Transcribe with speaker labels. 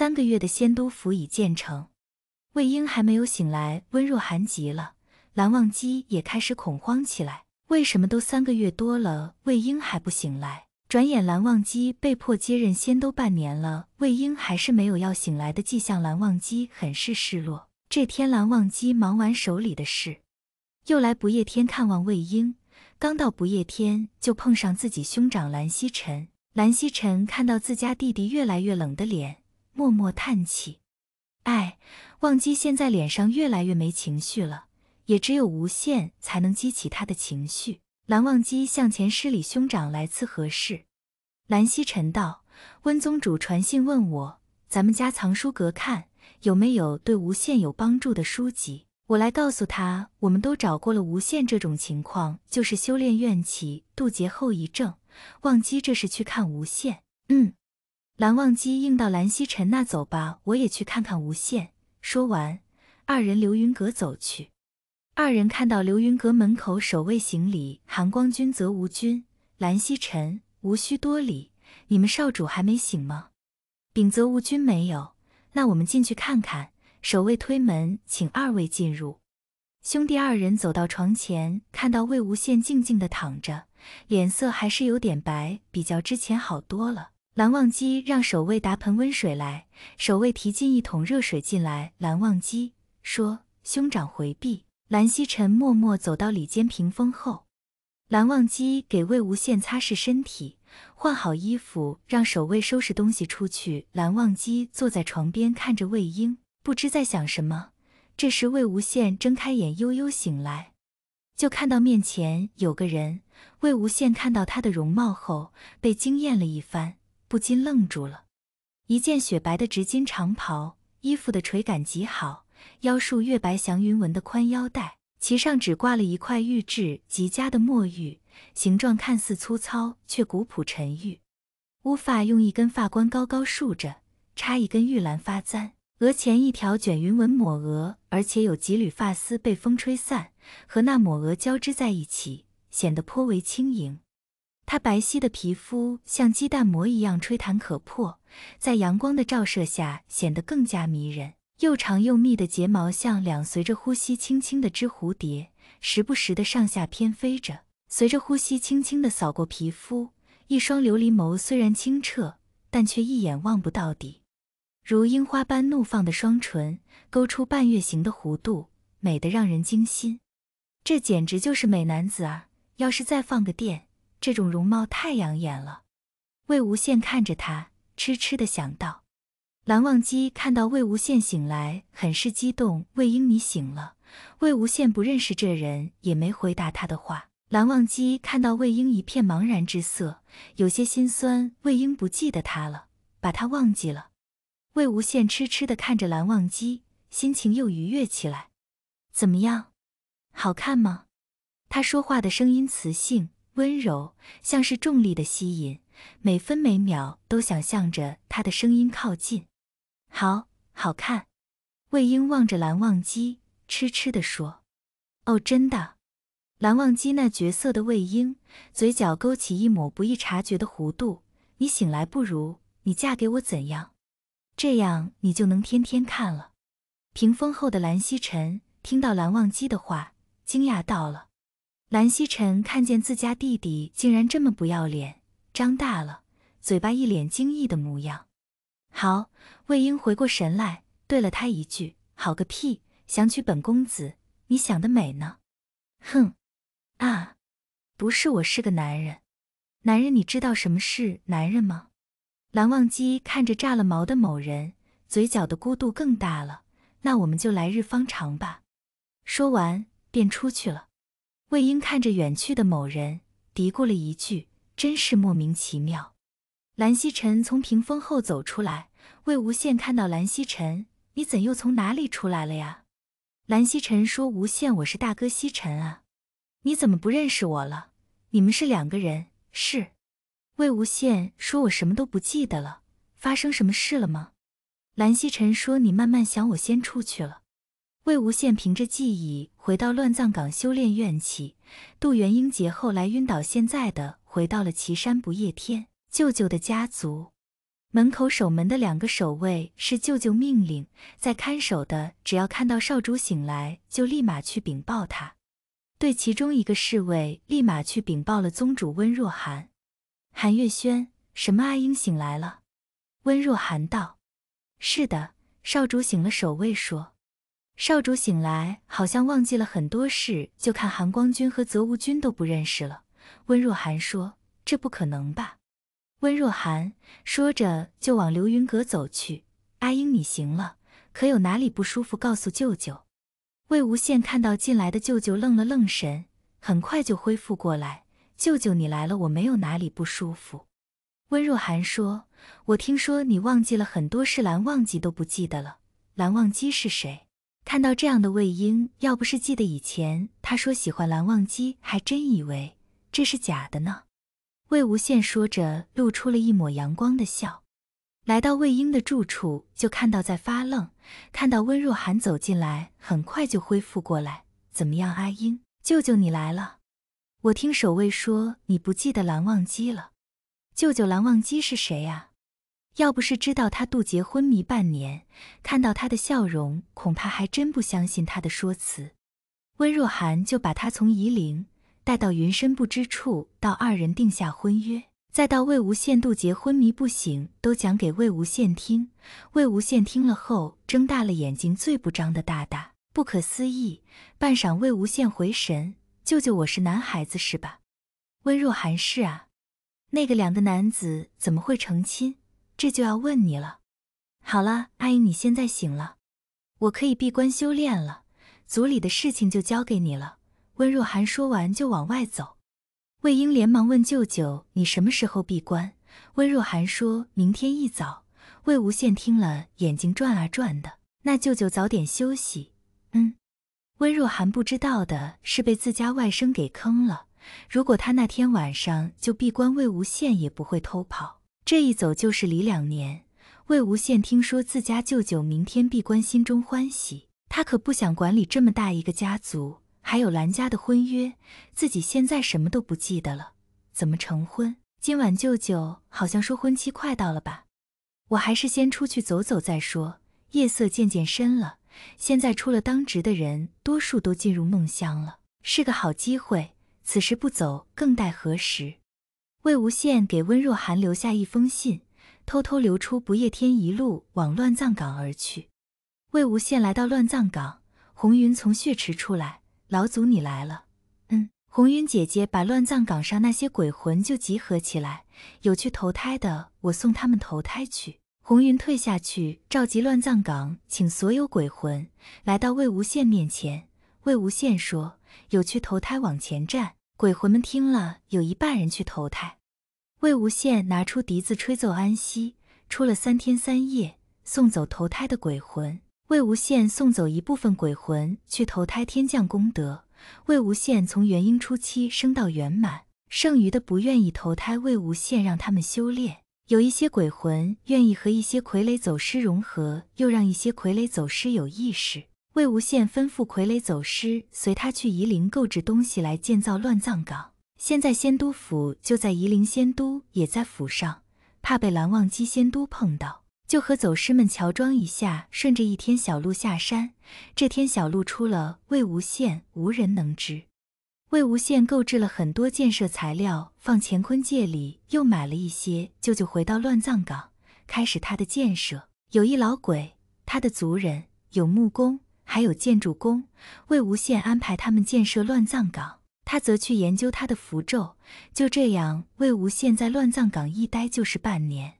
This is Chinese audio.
Speaker 1: 三个月的仙都府已建成，魏婴还没有醒来，温若寒急了，蓝忘机也开始恐慌起来。为什么都三个月多了，魏婴还不醒来？转眼蓝忘机被迫接任仙都半年了，魏婴还是没有要醒来的迹象，蓝忘机很是失落。这天，蓝忘机忙完手里的事，又来不夜天看望魏婴。刚到不夜天，就碰上自己兄长蓝曦臣。蓝曦臣看到自家弟弟越来越冷的脸。默默叹气，哎，忘机现在脸上越来越没情绪了，也只有无限才能激起他的情绪。蓝忘机向前施礼：“兄长来此何事？”蓝曦臣道：“温宗主传信问我，咱们家藏书阁看有没有对无限有帮助的书籍，我来告诉他。我们都找过了，无限这种情况就是修炼怨气渡劫后遗症。忘机这是去看无限，嗯。”蓝忘机应到蓝曦臣那走吧，我也去看看吴限。”说完，二人流云阁走去。二人看到流云阁门口守卫行礼，含光君则吴君，蓝曦臣无需多礼。你们少主还没醒吗？禀则吴君没有。那我们进去看看。守卫推门，请二位进入。兄弟二人走到床前，看到魏无羡静静的躺着，脸色还是有点白，比较之前好多了。蓝忘机让守卫打盆温水来，守卫提进一桶热水进来。蓝忘机说：“兄长回避。”蓝曦臣默默走到里间屏风后。蓝忘机给魏无羡擦拭身体，换好衣服，让守卫收拾东西出去。蓝忘机坐在床边看着魏婴，不知在想什么。这时，魏无羡睁开眼，悠悠醒来，就看到面前有个人。魏无羡看到他的容貌后，被惊艳了一番。不禁愣住了。一件雪白的直襟长袍，衣服的垂感极好，腰束月白祥云纹的宽腰带，其上只挂了一块玉质极佳的墨玉，形状看似粗糙，却古朴沉郁。乌发用一根发冠高高竖着，插一根玉兰发簪，额前一条卷云纹抹额，而且有几缕发丝被风吹散，和那抹额交织在一起，显得颇为轻盈。她白皙的皮肤像鸡蛋膜一样吹弹可破，在阳光的照射下显得更加迷人。又长又密的睫毛像两随着呼吸轻轻的织蝴蝶，时不时的上下翩飞着，随着呼吸轻轻的扫过皮肤。一双琉璃眸虽然清澈，但却一眼望不到底。如樱花般怒放的双唇，勾出半月形的弧度，美得让人惊心。这简直就是美男子啊！要是再放个电。这种容貌太养眼了，魏无羡看着他，痴痴的想到。蓝忘机看到魏无羡醒来，很是激动。魏婴，你醒了。魏无羡不认识这人，也没回答他的话。蓝忘机看到魏婴一片茫然之色，有些心酸。魏婴不记得他了，把他忘记了。魏无羡痴痴的看着蓝忘机，心情又愉悦起来。怎么样，好看吗？他说话的声音磁性。温柔像是重力的吸引，每分每秒都想向着他的声音靠近。好好看，魏婴望着蓝忘机，痴痴地说：“哦，真的。”蓝忘机那绝色的魏婴嘴角勾起一抹不易察觉的弧度：“你醒来不如你嫁给我怎样？这样你就能天天看了。”屏风后的蓝曦臣听到蓝忘机的话，惊讶到了。蓝曦臣看见自家弟弟竟然这么不要脸，张大了嘴巴，一脸惊异的模样。好，魏婴回过神来，对了他一句：“好个屁！想娶本公子？你想得美呢！”哼！啊，不是我是个男人，男人你知道什么是男人吗？蓝忘机看着炸了毛的某人，嘴角的弧度更大了。那我们就来日方长吧。说完便出去了。魏婴看着远去的某人，嘀咕了一句：“真是莫名其妙。”蓝曦臣从屏风后走出来。魏无羡看到蓝曦臣，你怎又从哪里出来了呀？蓝曦臣说：“无羡，我是大哥曦臣啊，你怎么不认识我了？你们是两个人。”是。魏无羡说：“我什么都不记得了，发生什么事了吗？”蓝曦臣说：“你慢慢想，我先出去了。”魏无羡凭着记忆回到乱葬岗修炼怨气，杜元英杰后来晕倒，现在的回到了岐山不夜天。舅舅的家族门口守门的两个守卫是舅舅命令在看守的，只要看到少主醒来就立马去禀报他。对其中一个侍卫，立马去禀报了宗主温若寒。韩月轩，什么阿英醒来了？温若寒道：“是的，少主醒了。”守卫说。少主醒来，好像忘记了很多事，就看韩光君和泽芜君都不认识了。温若寒说：“这不可能吧？”温若寒说着就往流云阁走去。阿英，你行了，可有哪里不舒服？告诉舅舅。魏无羡看到进来的舅舅，愣了愣神，很快就恢复过来。舅舅，你来了，我没有哪里不舒服。温若寒说：“我听说你忘记了很多事，蓝忘机都不记得了。蓝忘机是谁？”看到这样的魏婴，要不是记得以前他说喜欢蓝忘机，还真以为这是假的呢。魏无羡说着，露出了一抹阳光的笑，来到魏婴的住处，就看到在发愣。看到温若寒走进来，很快就恢复过来。怎么样，阿英，舅舅你来了，我听守卫说你不记得蓝忘机了。舅舅，蓝忘机是谁呀？要不是知道他渡劫昏迷半年，看到他的笑容，恐怕还真不相信他的说辞。温若寒就把他从夷陵带到云深不知处，到二人定下婚约，再到魏无羡渡劫昏迷不醒，都讲给魏无羡听。魏无羡听了后，睁大了眼睛，最不张的大大，不可思议。半晌，魏无羡回神：“舅舅，我是男孩子是吧？”温若寒：“是啊，那个两个男子怎么会成亲？”这就要问你了。好了，阿姨，你现在醒了，我可以闭关修炼了，组里的事情就交给你了。温若寒说完就往外走，魏婴连忙问舅舅：“你什么时候闭关？”温若寒说：“明天一早。”魏无羡听了，眼睛转啊转的。那舅舅早点休息。嗯。温若寒不知道的是，被自家外甥给坑了。如果他那天晚上就闭关，魏无羡也不会偷跑。这一走就是离两年，魏无羡听说自家舅舅明天闭关，心中欢喜。他可不想管理这么大一个家族，还有兰家的婚约，自己现在什么都不记得了，怎么成婚？今晚舅舅好像说婚期快到了吧？我还是先出去走走再说。夜色渐渐深了，现在出了当值的人，多数都进入梦乡了，是个好机会。此时不走，更待何时？魏无羡给温若寒留下一封信，偷偷溜出不夜天，一路往乱葬岗而去。魏无羡来到乱葬岗，红云从血池出来：“老祖你来了。”“嗯。”红云姐姐把乱葬岗上那些鬼魂就集合起来，有去投胎的，我送他们投胎去。红云退下去，召集乱葬岗，请所有鬼魂来到魏无羡面前。魏无羡说：“有去投胎，往前站。”鬼魂们听了，有一半人去投胎。魏无羡拿出笛子吹奏安息，出了三天三夜，送走投胎的鬼魂。魏无羡送走一部分鬼魂去投胎，天降功德。魏无羡从元婴初期升到圆满，剩余的不愿意投胎。魏无羡让他们修炼。有一些鬼魂愿意和一些傀儡走失融合，又让一些傀儡走失有意识。魏无羡吩咐傀儡走师随他去夷陵购置东西来建造乱葬岗。现在仙都府就在夷陵，仙都也在府上，怕被蓝忘机仙都碰到，就和走师们乔装一下，顺着一天小路下山。这天小路出了魏无羡，无人能知。魏无羡购置了很多建设材料，放乾坤戒里，又买了一些，就就回到乱葬岗，开始他的建设。有一老鬼，他的族人有木工。还有建筑工，魏无羡安排他们建设乱葬岗，他则去研究他的符咒。就这样，魏无羡在乱葬岗一待就是半年。